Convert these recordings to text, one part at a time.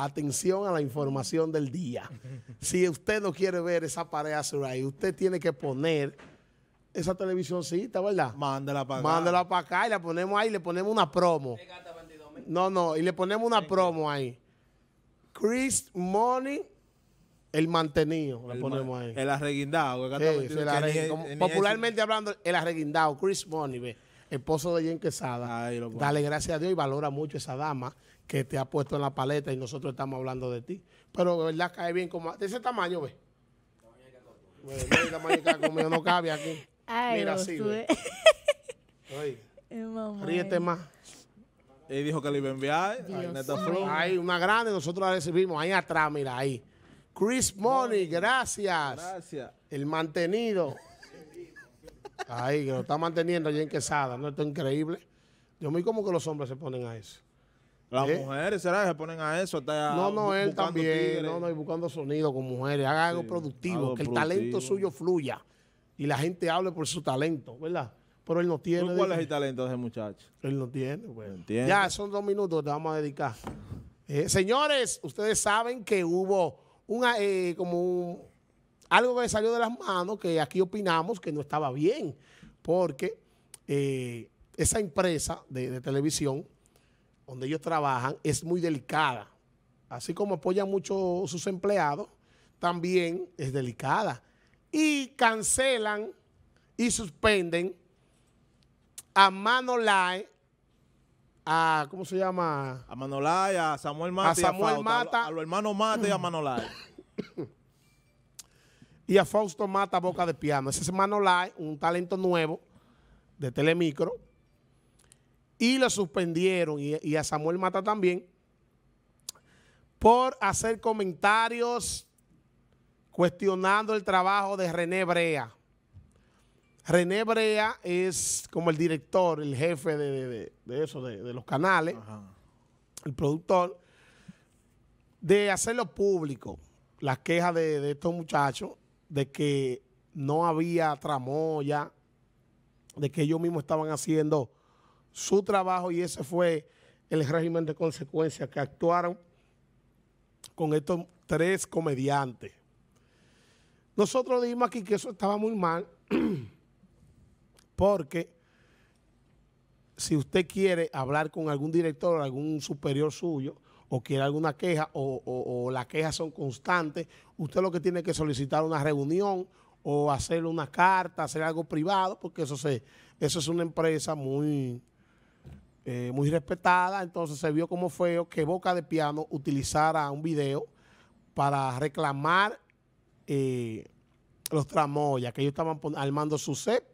Atención a la información del día. Si usted no quiere ver esa pareja ahí, usted tiene que poner esa televisióncita, ¿verdad? Mándela para acá. Mándala para acá y la ponemos ahí, le ponemos una promo. No, no, y le ponemos una promo ahí. Chris Money, el mantenido, la ponemos ahí. El arreguindado. Popularmente hablando, el arreguindado, Chris Money, ve esposo de Jen Quesada. Dale gracias a Dios y valora mucho esa dama que te ha puesto en la paleta y nosotros estamos hablando de ti. Pero de verdad cae bien como... De ese tamaño, ve? no cabe aquí. Mira, así, ríete más. Él dijo que le iba a enviar. Hay una grande, nosotros la recibimos ahí atrás, mira, ahí. Chris Money, gracias. Gracias. El mantenido. Ahí, que lo está manteniendo allí en Quesada, ¿no? Esto es increíble. Yo me como que los hombres se ponen a eso. Las ¿Eh? mujeres, ¿será que se ponen a eso? Está no, no, él también. No, no, y buscando sonido con mujeres. Haga algo productivo, que el talento suyo fluya. Y la gente hable por su talento, ¿verdad? Pero él no tiene. ¿Cuál es el talento de ese muchacho? Él no tiene, bueno. Ya, son dos minutos te vamos a dedicar. Eh, señores, ustedes saben que hubo una, eh, como un, algo que salió de las manos que aquí opinamos que no estaba bien, porque eh, esa empresa de, televisión donde ellos trabajan es muy delicada. Así como apoyan mucho sus empleados, también es delicada. Y cancelan y suspenden a Manolay, a, ¿cómo se llama? A Manolay, a Samuel Mata. A Samuel a Mata. a los hermanos Mata y a Manolay. y a Fausto Mata Boca de Piano. Ese es Manolai, un talento nuevo de Telemicro. Y lo suspendieron, y, a Samuel Mata también, por hacer comentarios cuestionando el trabajo de René Brea. René Brea es como el director, el jefe de, eso, de, los canales, el productor, de hacerlo público, las quejas de, estos muchachos de que no había tramoya, de que ellos mismos estaban haciendo su trabajo y ese fue el régimen de consecuencias que actuaron con estos tres comediantes. Nosotros dijimos aquí que eso estaba muy mal porque si usted quiere hablar con algún director o algún superior suyo, o quiere alguna queja o, las quejas son constantes, usted lo que tiene que solicitar una reunión o hacer una carta, hacer algo privado, porque eso, se, eso es una empresa muy, eh, muy respetada. Entonces se vio como feo que Boca de Piano utilizara un video para reclamar eh, los tramoyas, que ellos estaban armando su set.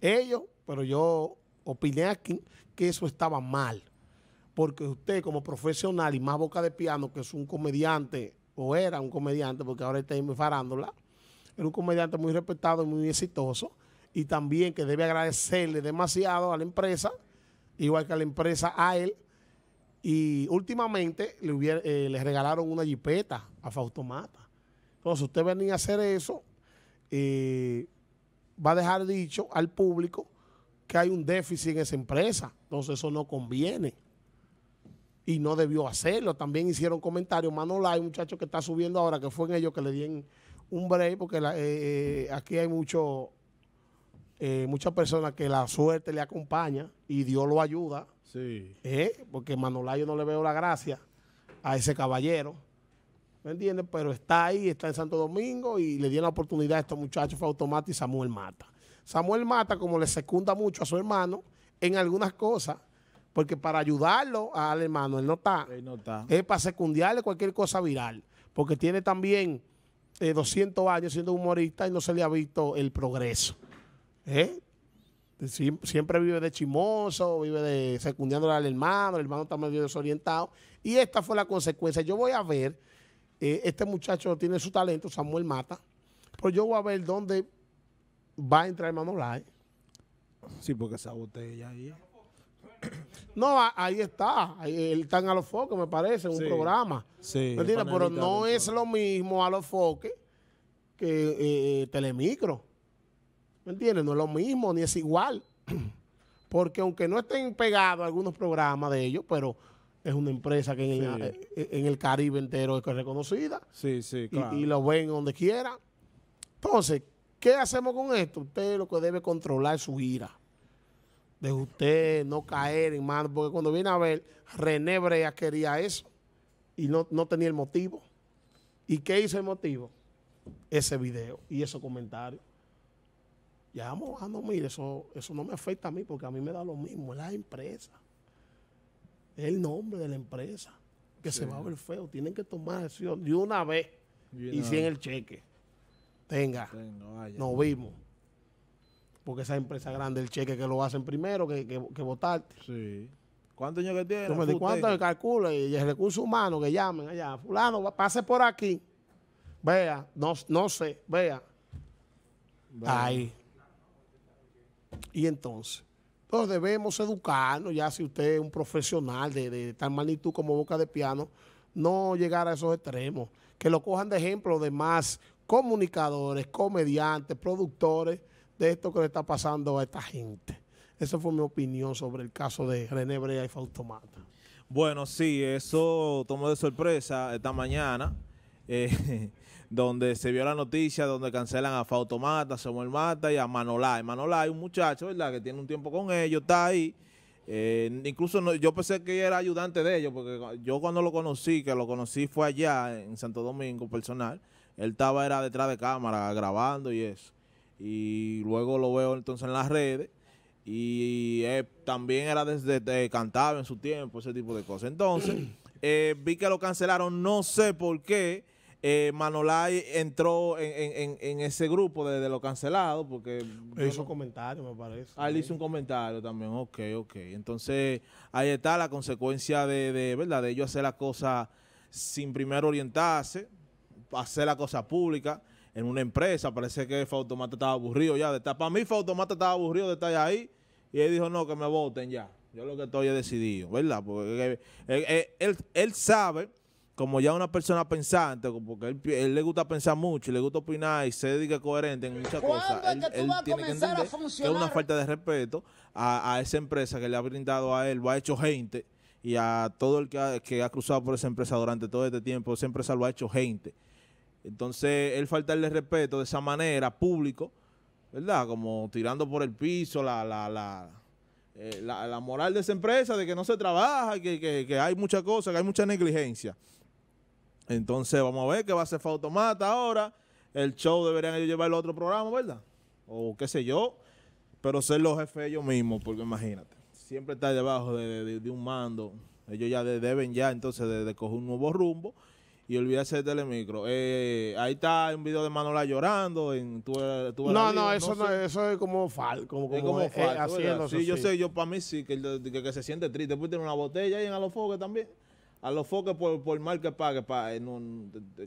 Ellos, pero yo opiné aquí que eso estaba mal porque usted como profesional y más boca de piano, que es un comediante, o era un comediante, porque ahora está en farándola, era un comediante muy respetado y muy exitoso, y también que debe agradecerle demasiado a la empresa, igual que a la empresa a él, y últimamente le, eh, regalaron una jipeta a Fausto Mata. Entonces usted venía a hacer eso, eh, va a dejar dicho al público que hay un déficit en esa empresa, entonces eso no conviene y no debió hacerlo. También hicieron comentarios. Manolay, un muchacho que está subiendo ahora, que fue en ellos que le dieron un break, porque eh, eh, aquí hay mucho, eh, muchas personas que la suerte le acompaña y Dios lo ayuda. Sí. Porque Manolay yo no le veo la gracia a ese caballero. ¿Me entiendes? Pero está ahí, está en Santo Domingo y le dieron la oportunidad a estos muchachos, fue automático y Samuel Mata. Samuel Mata, como le secunda mucho a su hermano en algunas cosas, porque para ayudarlo al hermano, él no está. Él no está. Es para secundiarle cualquier cosa viral, porque tiene también 200 eh, años siendo humorista y no se le ha visto el progreso. ¿Eh? siempre vive de chimoso, vive de secundiándole al hermano, el hermano está medio desorientado. Y esta fue la consecuencia. Yo voy a ver, eh, este muchacho tiene su talento, Samuel Mata, pero yo voy a ver dónde va a entrar el hermano Lai. Sí, porque esa botella ahí. No, ahí está. están a los foques, me parece, un programa. Sí. Pero no es lo mismo a los foques que eh, eh, Telemicro. ¿Me entiendes? No es lo mismo, ni es igual. Porque aunque no estén pegados algunos programas de ellos, pero es una empresa que en, eh, el, Caribe entero es reconocida. Sí, sí, claro. Y, y lo ven donde quiera. Entonces, ¿qué hacemos con esto? Usted lo que debe controlar es su ira de usted no caer en porque cuando viene a ver, René Brea quería eso y no, tenía el motivo. ¿Y qué hizo el motivo? Ese video y esos comentarios. Ya vamos, ah, no, mire, eso, eso no me afecta a mí porque a mí me da lo mismo, es la empresa, es el nombre de la empresa que se va a ver feo, tienen que tomar acción de una vez y, sin el cheque. Tenga, no nos vimos. Porque esa empresa grande, el cheque que lo hacen primero que, que, que votarte. Sí. ¿Cuántos años que tiene? No me calcula y el recurso humano que llamen allá. Fulano, pase por aquí. Vea, no, no sé, vea. Ahí. Y entonces, todos debemos educarnos, ya si usted es un profesional de, de tal magnitud como boca de piano, no llegar a esos extremos. Que lo cojan de ejemplo de más comunicadores, comediantes, productores de esto que le está pasando a esta gente. Esa fue mi opinión sobre el caso de René Brea y Fautomata. Bueno, sí, eso tomó de sorpresa esta mañana, eh, donde se vio la noticia donde cancelan a Fautomata, a Samuel Mata y a Manolay. Manolay, un muchacho, ¿verdad?, que tiene un tiempo con ellos, está ahí. Eh, incluso yo pensé que era ayudante de ellos, porque yo cuando lo conocí, que lo conocí fue allá en Santo Domingo personal, él estaba era detrás de cámara grabando y eso y luego lo veo entonces en las redes y eh, también era desde cantaba en su tiempo, ese tipo de cosas. Entonces, eh, vi que lo cancelaron, no sé por qué. Eh, Manolay entró en, ese grupo de, lo cancelado porque... Hizo un comentario, me parece. Ah, él hizo un comentario también, ok, ok. Entonces, ahí está la consecuencia de, de ¿verdad? De ellos hacer la cosa sin primero orientarse, hacer la cosa pública en una empresa. Parece que Fautomata estaba aburrido ya de Para mí, Fautomata estaba aburrido de estar ahí. Y él dijo, no, que me voten ya. Yo lo que estoy es decidido, ¿verdad? Porque eh, eh, eh, él, él, sabe, como ya una persona pensante, porque él, él, le gusta pensar mucho, y le gusta opinar y se dedica coherente en muchas cosas. Él, es que él tiene que entender que es una falta de respeto a, a, esa empresa que le ha brindado a él, lo ha hecho gente, y a todo el que ha, que ha cruzado por esa empresa durante todo este tiempo, esa empresa lo ha hecho gente entonces, el faltarle respeto de esa manera, público, ¿verdad? Como tirando por el piso la, eh, moral de esa empresa, de que no se trabaja, que, hay muchas cosas, que hay mucha negligencia. Entonces, vamos a ver qué va a hacer Fautomata ahora. El show deberían ellos llevarlo a otro programa, ¿verdad? O qué sé yo. Pero ser los jefes ellos mismos, porque imagínate. Siempre está debajo de, un mando. Ellos ya deben ya entonces de, coger un nuevo rumbo y olvidarse de Telemicro. Eh, ahí está un video de Manola llorando. En tu, eh, no, no, eso, eso es como fal, como, eh, fal, sí, yo sé, yo para mí sí, que, se siente triste. Después tiene una botella ahí en Alofoque también. A Alofoque por, por mal que pague, eh,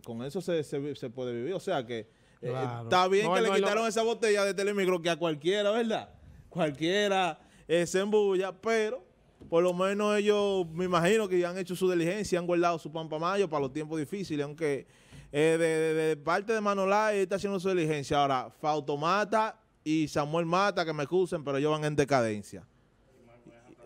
con eso se, puede vivir. O sea que está bien que le quitaron esa botella de Telemicro que a cualquiera, ¿verdad? Cualquiera se embulla, pero por lo menos ellos, me imagino que ya han hecho su diligencia, han guardado su pampa mayo para los tiempos difíciles, aunque eh, de, parte de Manolay está haciendo su diligencia. Ahora, Fautomata y Samuel Mata, que me excusen, pero ellos van en decadencia.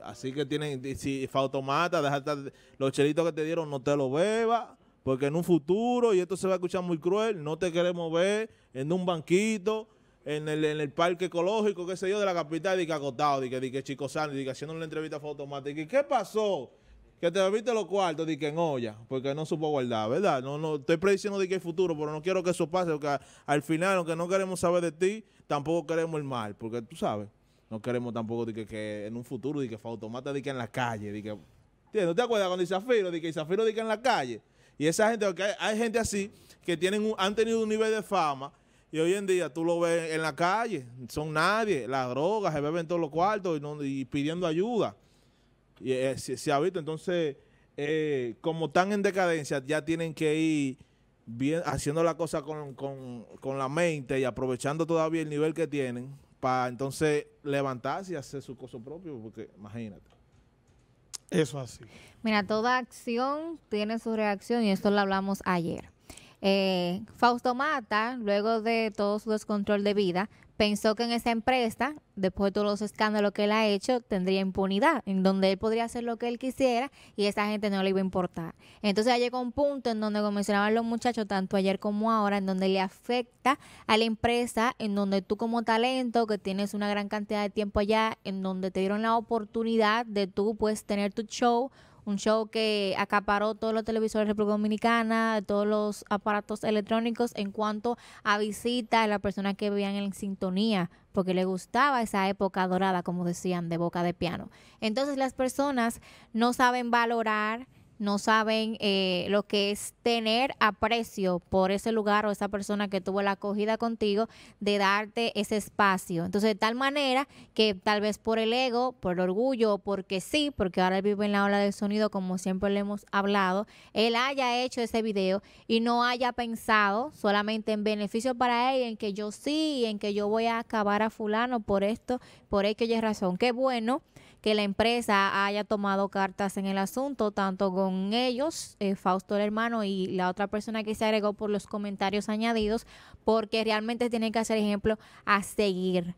Así que tienen, si Fautomata, deja los chelitos que te dieron, no te los bebas, porque en un futuro, y esto se va a escuchar muy cruel, no te queremos ver en un banquito en el, parque ecológico, qué sé yo, de la capital, y que acotado, y que, de que Chico sano, y que haciendo una entrevista fotomática. ¿Y qué pasó? Que te bebiste los cuartos, de que en olla, porque no supo guardar, ¿verdad? No, no, estoy prediciendo de que hay futuro, pero no quiero que eso pase, porque al final, aunque no queremos saber de ti, tampoco queremos el mal, porque tú sabes, no queremos tampoco de que, en un futuro, de que fue automata, que en la calle, de que... ¿no ¿Te acuerdas cuando Isafiro, de que Isafiro, de que en la calle? Y esa gente, porque hay, gente así, que tienen han tenido un nivel de fama, y hoy en día tú lo ves en la calle, son nadie, las drogas, se beben todos los cuartos y, pidiendo ayuda. Y eh, se, ha visto, entonces, eh, como están en decadencia, ya tienen que ir bien, haciendo la cosa con, la mente y aprovechando todavía el nivel que tienen para entonces levantarse y hacer su cosa propio, porque imagínate. Eso así. Mira, toda acción tiene su reacción y esto lo hablamos ayer. Eh, Fausto Mata, luego de todo su descontrol de vida, pensó que en esa empresa, después de todos los escándalos que él ha hecho, tendría impunidad, en donde él podría hacer lo que él quisiera y esa gente no le iba a importar. Entonces ya llegó un punto en donde, como mencionaban los muchachos, tanto ayer como ahora, en donde le afecta a la empresa, en donde tú como talento, que tienes una gran cantidad de tiempo allá, en donde te dieron la oportunidad de tú, pues, tener tu show un show que acaparó todos los televisores de República Dominicana, todos los aparatos electrónicos en cuanto a visita a las personas que veían en sintonía, porque le gustaba esa época dorada, como decían, de boca de piano. Entonces las personas no saben valorar no saben eh, lo que es tener aprecio por ese lugar o esa persona que tuvo la acogida contigo, de darte ese espacio. Entonces, de tal manera que tal vez por el ego, por el orgullo, porque sí, porque ahora él vive en la ola del sonido, como siempre le hemos hablado, él haya hecho ese video y no haya pensado solamente en beneficio para él, en que yo sí, en que yo voy a acabar a fulano por esto, por que y razón. Qué bueno que la empresa haya tomado cartas en el asunto, tanto con ellos, eh, Fausto el hermano y la otra persona que se agregó por los comentarios añadidos, porque realmente tienen que hacer ejemplo a seguir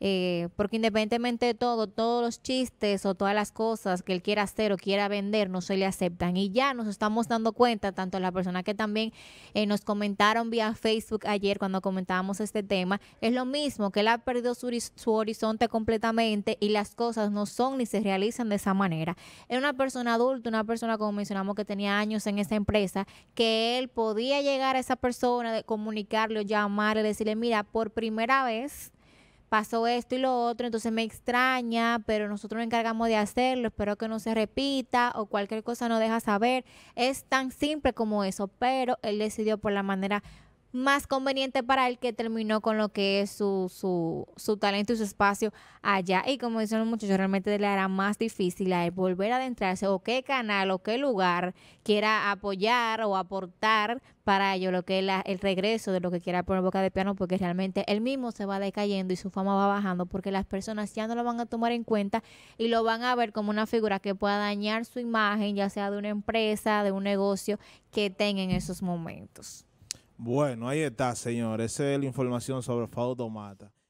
eh, porque independientemente de todo, todos los chistes o todas las cosas que él quiera hacer o quiera vender no se le aceptan. Y ya nos estamos dando cuenta, tanto la persona que también eh, nos comentaron vía Facebook ayer cuando comentábamos este tema, es lo mismo, que él ha perdido su, horizonte completamente y las cosas no son ni se realizan de esa manera. Era una persona adulta, una persona como mencionamos que tenía años en esa empresa, que él podía llegar a esa persona, de comunicarle, llamarle, decirle, mira, por primera vez pasó esto y lo otro, entonces me extraña, pero nosotros nos encargamos de hacerlo, espero que no se repita o cualquier cosa no deja saber. Es tan simple como eso, pero él decidió por la manera más conveniente para él que terminó con lo que es su, su, su talento y su espacio allá. Y como dicen los muchachos, realmente le era más difícil a él volver a adentrarse o qué canal o qué lugar quiera apoyar o aportar para ello lo que es el regreso de lo que quiera poner boca de piano, porque realmente él mismo se va decayendo y su fama va bajando porque las personas ya no lo van a tomar en cuenta y lo van a ver como una figura que pueda dañar su imagen, ya sea de una empresa, de un negocio que tenga en esos momentos. Bueno, ahí está, señor. Esa es la información sobre Fautomata.